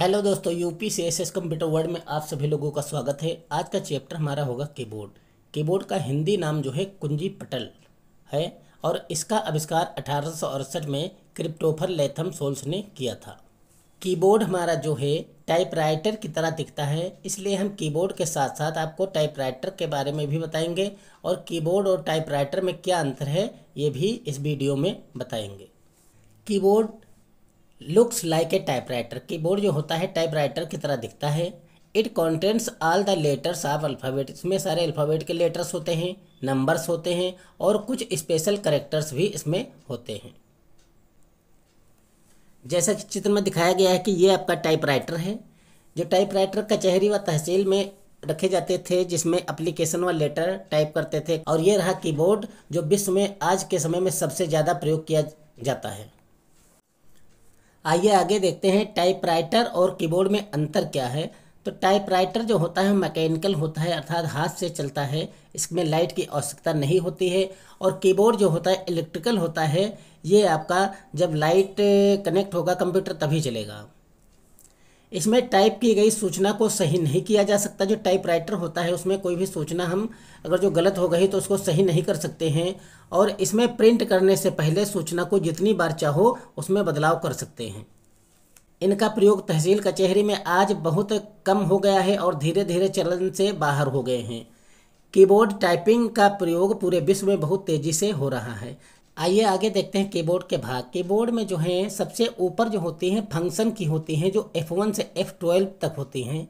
hello दोस्तों UP C S S computer world में आप सभी लोगों का स्वागत है आज का चैप्टर हमारा होगा कीबोर्ड कीबोर्ड का हिंदी नाम जो है कुंजी पटल है और इसका आविष्कार अठारह में क्रिप्टोफर लेथम सोल्स ने किया था कीबोर्ड हमारा जो है टाइपराइटर की तरह दिखता है इसलिए हम कीबोर्ड के साथ साथ आपको टाइपराइटर के बारे में भी बताएंगे और कीबोर्ड और टाइपराइटर में क्या अंतर है ये भी इस वीडियो में बताएंगे keyboard looks like a typewriter keyboard जो होता है टाइपराइटर की तरह दिखता है it contents all the letters of alphabet इसमें सारे अल्फ़ाबेट के लेटर्स होते हैं नंबर्स होते हैं और कुछ स्पेशल करेक्टर्स भी इसमें होते हैं जैसा कि चित्र में दिखाया गया है कि ये आपका टाइपराइटर है जो टाइपराइटर कचहरी व तहसील में रखे जाते थे जिसमें अप्लीकेशन व लेटर टाइप करते थे और ये रहा कीबोर्ड जो विश्व में आज के समय में सबसे ज़्यादा प्रयोग किया जाता है आइए आगे देखते हैं टाइपराइटर और कीबोर्ड में अंतर क्या है तो टाइपराइटर जो होता है मैकेनिकल होता है अर्थात हाथ से चलता है इसमें लाइट की आवश्यकता नहीं होती है और कीबोर्ड जो होता है इलेक्ट्रिकल होता है ये आपका जब लाइट कनेक्ट होगा कंप्यूटर तभी चलेगा इसमें टाइप की गई सूचना को सही नहीं किया जा सकता जो टाइप राइटर होता है उसमें कोई भी सूचना हम अगर जो गलत हो गई तो उसको सही नहीं कर सकते हैं और इसमें प्रिंट करने से पहले सूचना को जितनी बार चाहो उसमें बदलाव कर सकते हैं इनका प्रयोग तहसील कचहरी में आज बहुत कम हो गया है और धीरे धीरे चलन से बाहर हो गए हैं कीबोर्ड टाइपिंग का प्रयोग पूरे विश्व में बहुत तेज़ी से हो रहा है आइए आगे देखते हैं कीबोर्ड के भाग कीबोर्ड में जो है सबसे ऊपर जो होती हैं फंक्शन की होती हैं जो F1 से F12 तक होती हैं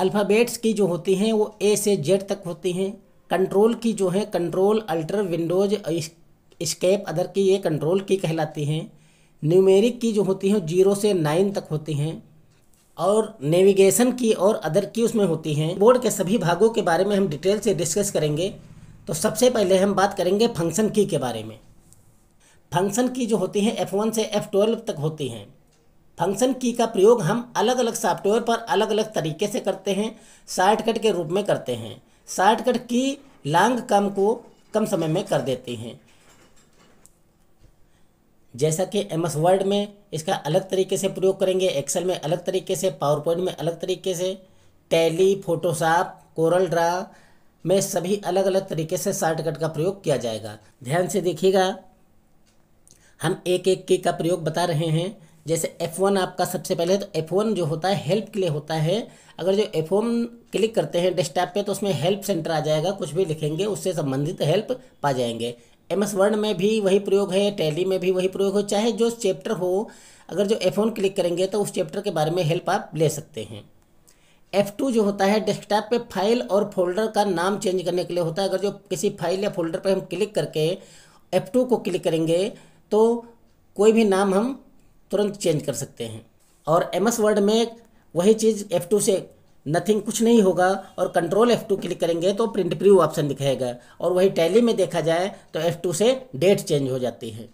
अल्फ़ाबेट्स की जो होती हैं वो ए से जेड तक होती हैं कंट्रोल की जो है control alter windows escape other key ये कंट्रोल की कहलाती हैं न्यूमेरिक की जो होती हैं जीरो से नाइन तक होती हैं और नेविगेशन की और अदर की उसमें होती हैं बोर्ड के सभी भागों के बारे में हम डिटेल से डिस्कस करेंगे तो सबसे पहले हम बात करेंगे फंक्शन की के बारे में फंक्शन की जो होती है एफ वन से एफ ट्वेल्व तक होती हैं फंक्शन की का प्रयोग हम अलग अलग सॉफ्टवेयर पर अलग अलग तरीके से करते हैं शॉर्टकट के रूप में करते हैं शॉर्टकट की लॉन्ग कम को कम समय में कर देते हैं जैसा कि एम एस वर्ड में इसका अलग तरीके से प्रयोग करेंगे एक्सेल में अलग तरीके से पावर पॉइंट में अलग तरीके से टैली फोटोशॉप कोरल ड्रा में सभी अलग अलग तरीके से शॉर्टकट का प्रयोग किया जाएगा ध्यान से देखिएगा हम एक एक के का प्रयोग बता रहे हैं जैसे F1 आपका सबसे पहले तो F1 जो होता है हेल्प के लिए होता है अगर जो F1 क्लिक करते हैं डेस्कटॉप पे तो उसमें हेल्प सेंटर आ जाएगा कुछ भी लिखेंगे उससे संबंधित हेल्प पा जाएंगे एम एस वर्ड में भी वही प्रयोग है टैली में भी वही प्रयोग हो चाहे जो चैप्टर हो अगर जो एफ क्लिक करेंगे तो उस चैप्टर के बारे में हेल्प आप ले सकते हैं F2 जो होता है डेस्कटॉप पे फाइल और फोल्डर का नाम चेंज करने के लिए होता है अगर जो किसी फाइल या फोल्डर पर हम क्लिक करके F2 को क्लिक करेंगे तो कोई भी नाम हम तुरंत चेंज कर सकते हैं और एम एस वर्ड में वही चीज़ एफ टू से नथिंग कुछ नहीं होगा और कंट्रोल एफ टू क्लिक करेंगे तो प्रिंट प्रीव ऑप्शन दिखाएगा और वही टैली में देखा जाए तो एफ टू से डेट चेंज हो जाती है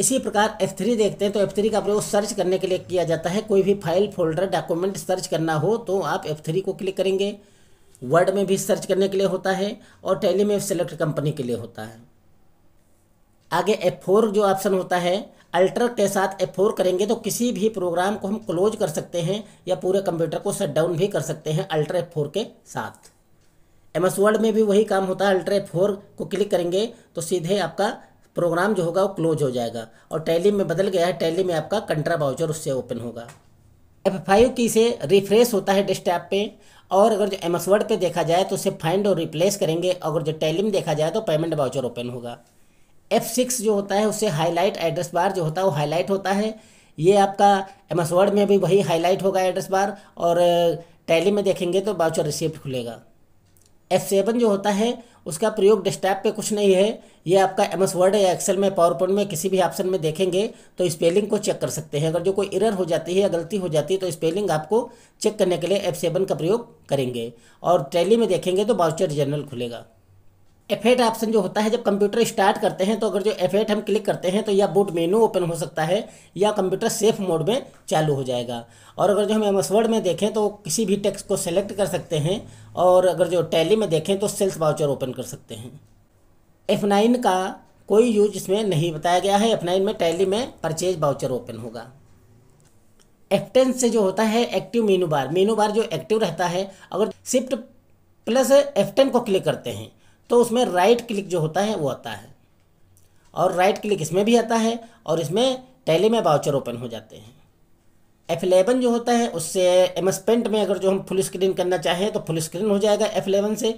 इसी प्रकार एफ थ्री देखते हैं तो एफ थ्री का प्रयोग सर्च करने के लिए किया जाता है कोई भी फाइल फोल्डर डॉक्यूमेंट सर्च करना हो तो आप एफ थ्री को क्लिक करेंगे वर्ड में भी सर्च करने के लिए होता है और टैली में सेलेक्ट कंपनी के लिए होता है आगे एफ फोर जो ऑप्शन होता है अल्टर के साथ एफ फोर करेंगे तो किसी भी प्रोग्राम को हम क्लोज कर सकते हैं या पूरे कंप्यूटर को शट डाउन भी कर सकते हैं अल्टर एफ फोर के साथ एम एस वर्ड में भी वही काम होता है अल्टर एफ फोर को क्लिक करेंगे तो सीधे आपका प्रोग्राम जो होगा वो क्लोज हो जाएगा और टैली में बदल गया है टैली में आपका कंट्रा बाउचर उससे ओपन होगा एफ फाइव की से रिफ्रेश होता है डेस्कटॉप पे और अगर जो एम एस वर्ड पर देखा जाए तो उसे फाइंड और रिप्लेस करेंगे अगर जो टैली में देखा जाए तो पेमेंट बाउचर ओपन होगा एफ सिक्स जो होता है उससे हाईलाइट एड्रेस बार जो होता है वो हाईलाइट होता है ये आपका एम एस वर्ड में भी वही हाईलाइट होगा एड्रेस बार और टैली में देखेंगे तो बाउचर रिसिप्ट खुलेगा एफ सेवन जो होता है उसका प्रयोग डेस्कटॉप पे कुछ नहीं है ये आपका एम एस वर्ड या एक्सेल में पावर पॉइंट में किसी भी ऑप्शन में देखेंगे तो स्पेलिंग को चेक कर सकते हैं अगर जो कोई एरर हो जाती है या गलती हो जाती है तो स्पेलिंग आपको चेक करने के लिए एफ सेवन का प्रयोग करेंगे और टैली में देखेंगे तो बाउचर जनरल खुलेगा एफ ऑप्शन जो होता है जब कंप्यूटर स्टार्ट करते हैं तो अगर जो एफ हम क्लिक करते हैं तो या बूट मेनू ओपन हो सकता है या कंप्यूटर सेफ मोड में चालू हो जाएगा और अगर जो हम एम में देखें तो किसी भी टेक्स्ट को सेलेक्ट कर सकते हैं और अगर जो टैली में देखें तो सेल्स वाउचर ओपन कर सकते हैं एफ का कोई यूज इसमें नहीं बताया गया है एफ में टैली में परचेज बाउचर ओपन होगा एफ से जो होता है एक्टिव मेनू बार मेनू बार जो एक्टिव रहता है अगर शिफ्ट प्लस एफ को क्लिक करते हैं तो उसमें राइट क्लिक जो होता है वो आता है और राइट क्लिक इसमें भी आता है और इसमें टैली में बाउचर ओपन हो जाते हैं एफ एलेवन जो होता है उससे एम एस पेंट में अगर जो हम फुल स्क्रीन करना चाहें तो फुल स्क्रीन हो जाएगा एफ एलेवन से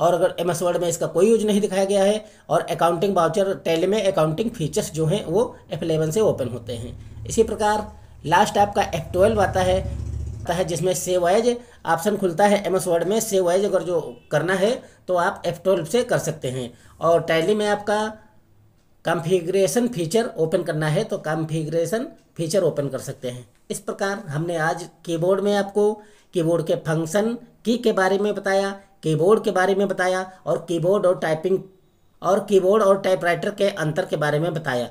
और अगर एम एस वर्ड में इसका कोई यूज नहीं दिखाया गया है और अकाउंटिंग बाउचर टैली में अकाउंटिंग फीचर्स जो हैं वो एफ एलेवन से ओपन होते हैं इसी प्रकार लास्ट आपका एफ ट्वेल्व आता है का है जिसमें सेव एज ऑप्शन खुलता है एम एस वर्ड में सेव एज अगर जो करना है तो आप एफ ट्वेल्व से कर सकते हैं और टैली में आपका कॉन्फ़िगरेशन फीचर ओपन करना है तो कॉन्फ़िगरेशन फीचर ओपन कर सकते हैं इस प्रकार हमने आज कीबोर्ड में आपको कीबोर्ड के फंक्शन की के बारे में बताया कीबोर्ड के बारे में बताया और कीबोर्ड और टाइपिंग और कीबोर्ड और टाइपराइटर के अंतर के बारे में बताया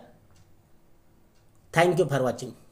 थैंक यू फॉर वॉचिंग